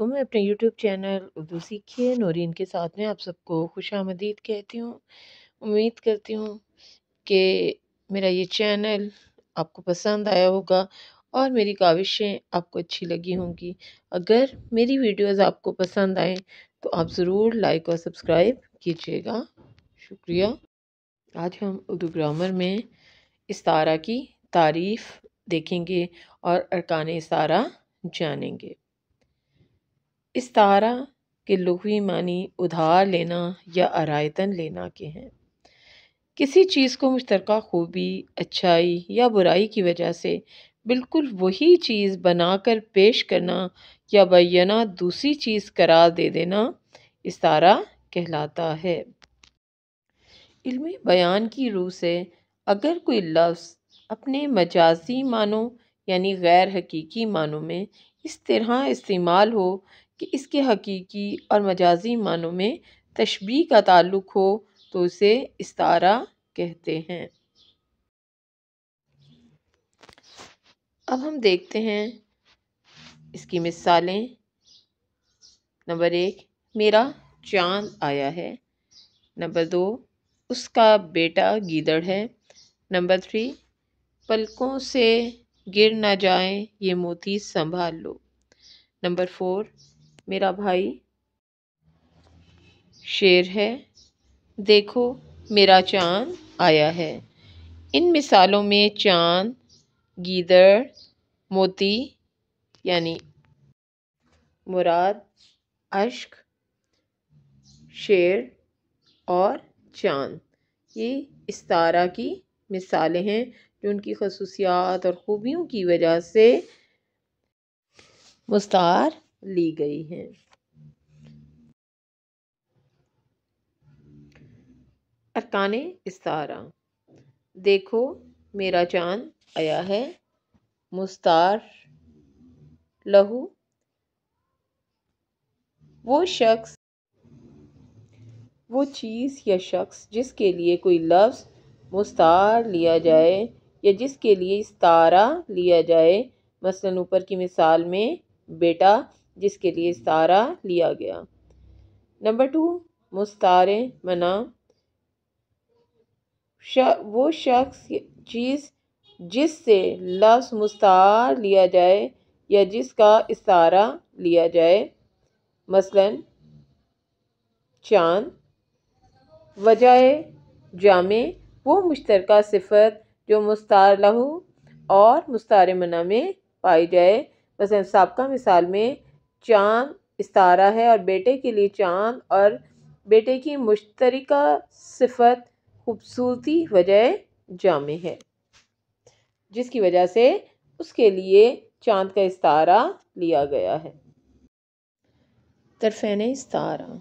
वालेकुम मैं अपने यूट्यूब चैनल उर्दू सीखिए नौरीन के साथ में आप सबको खुश आमदीद कहती हूँ उम्मीद करती हूँ कि मेरा ये चैनल आपको पसंद आया होगा और मेरी काविशें आपको अच्छी लगी होंगी अगर मेरी वीडियोस आपको पसंद आएँ तो आप ज़रूर लाइक और सब्सक्राइब कीजिएगा शुक्रिया आज हम उर्दू ग्रामर में इस तारा की तारीफ़ देखेंगे और अरकान तारा जानेंगे इस तारा के लुहवी मानी उधार लेना या आरायतन लेना के हैं किसी चीज़ को मुश्तर खूबी अच्छाई या बुराई की वजह से बिल्कुल वही चीज़ बनाकर पेश करना या बैना दूसरी चीज़ करार दे देना तारा कहलाता है इल्मी बयान की रूह से अगर कोई लफ्ज़ अपने मजाजी मानों यानी गैर हकीकी मानों में इस तरह इस्तेमाल हो कि इसके हक़ीक़ी और मजाज़ी मानों में तशबी का ताल्लुक़ हो तो उसे इस्तारा कहते हैं अब हम देखते हैं इसकी मिसालें नंबर एक मेरा चांद आया है नंबर दो उसका बेटा गीदड़ है नंबर थ्री पलकों से गिर ना जाए ये मोती संभाल लो नंबर फोर मेरा भाई शेर है देखो मेरा चाँद आया है इन मिसालों में चाँद गीदड़ मोती यानी मुराद अश्क शेर और चाँद ये इस तारा की मिसालें हैं जो उनकी खसूसियात और ख़ूबियों की वजह से मुस्तार ली गई है अरकान इस्तारा देखो मेरा चांद आया है मुस्तार लहू वो शख्स वो चीज़ या शख्स जिसके लिए कोई लफ्ज़ मुस्तार लिया जाए या जिसके लिए इस तारा लिया जाए मसलन ऊपर की मिसाल में बेटा जिसके लिए सारा लिया गया नंबर टू मुस्तार मना वो शख्स चीज़ जिससे लफ्स मुस्तार लिया जाए या जिसका इशारा लिया जाए मसलन चाँद वजाय जाम वो मुश्तरका सिफत जो मुस्तार लहू और मुस्तार मना में पाई जाए मसलन सबका मिसाल में चांद इस्तारा है और बेटे के लिए चांद और बेटे की मुश्तरका सिफत खूबसूरती वजह जामे है जिसकी वजह से उसके लिए चाँद का इस्तारा लिया गया है तरफ़ैन इस्तारा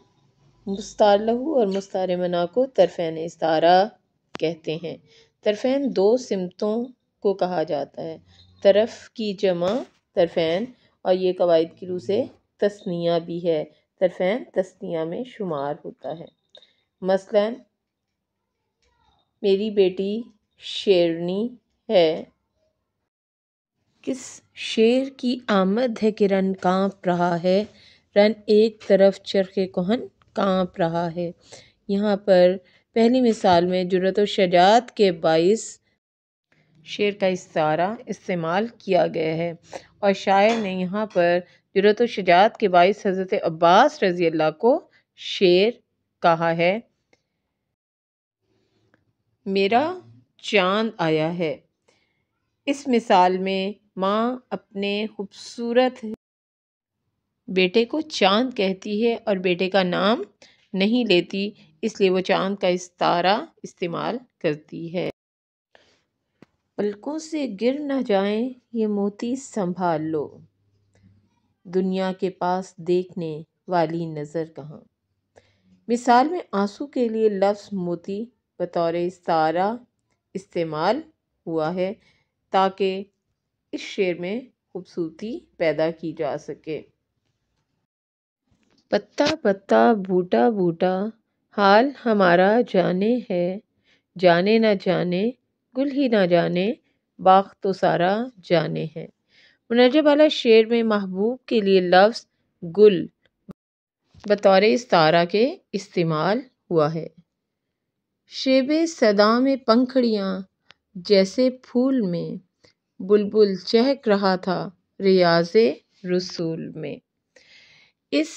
मुस्तार लहू और मुस्तार मना को तरफ़ैन इस्तारा कहते हैं तरफ़ैन दो सिमतों को कहा जाता है तरफ़ की जमा तरफ़ैन और ये कवायद की रू से तस्निया भी है तरफ़ैन तस्निया में शुमार होता है मसलन मेरी बेटी शेरनी है किस शेर की आमद है कि रन कांप रहा है रन एक तरफ चरखे कोहन कांप रहा है यहाँ पर पहली मिसाल में जुरत व शजात के बाईस शेर का इस्तारा इस्तेमाल किया गया है और शायर ने यहाँ पर जरत शजात के बाईस हज़रत अब्बास रज़ी अल्लाह को शेर कहा है मेरा चांद आया है इस मिसाल में माँ अपने खूबसूरत बेटे को चांद कहती है और बेटे का नाम नहीं लेती इसलिए वो चांद का इस तारा इस्तेमाल करती है पलकों से गिर न जाएं ये मोती संभाल लो दुनिया के पास देखने वाली नज़र कहाँ मिसाल में आंसू के लिए लफ्ज़ मोती बतौर सारा इस्तेमाल हुआ है ताकि इस शेर में खूबसूरती पैदा की जा सके पत्ता पत्ता बूटा बूटा हाल हमारा जाने है जाने न जाने गुल ही ना जाने बाग तो सारा जाने हैं मुनजब वाला शेर में महबूब के लिए लफ्ज़ गुल बतौर तारा के इस्तेमाल हुआ है शेब सदा में पंखड़ियाँ जैसे फूल में बुलबुल चहक रहा था रियाज रसूल में इस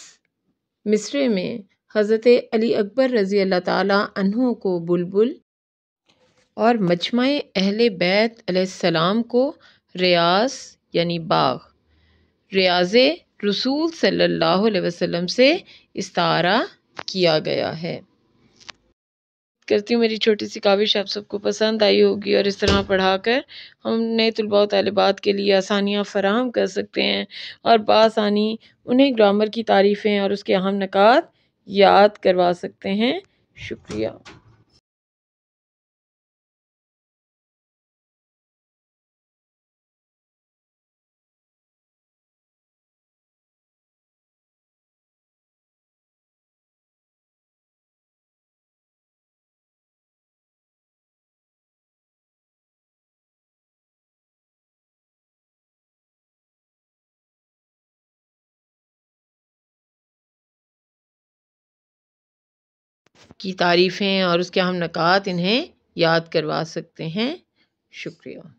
मिसरे में हज़रत अली अकबर रज़ी अल्लाह तहों को बुलबुल और मजमा अहल बैत सलाम को रियाज यानी बाग रियाज रसूल सल्लल्लाहु अलैहि वसल्लम से इस्तारा किया गया है करती हूँ मेरी छोटी सी काविश आप सबको पसंद आई होगी और इस तरह पढ़ा कर हम नए तलबा तलबात के लिए आसानियाँ फ़राहम कर सकते हैं और बसानी उन्हें ग्रामर की तारीफ़ें और उसके अहम नक़ात याद करवा सकते हैं शुक्रिया की तारीफ़ें और उसके हम नक़ात इन्हें याद करवा सकते हैं शुक्रिया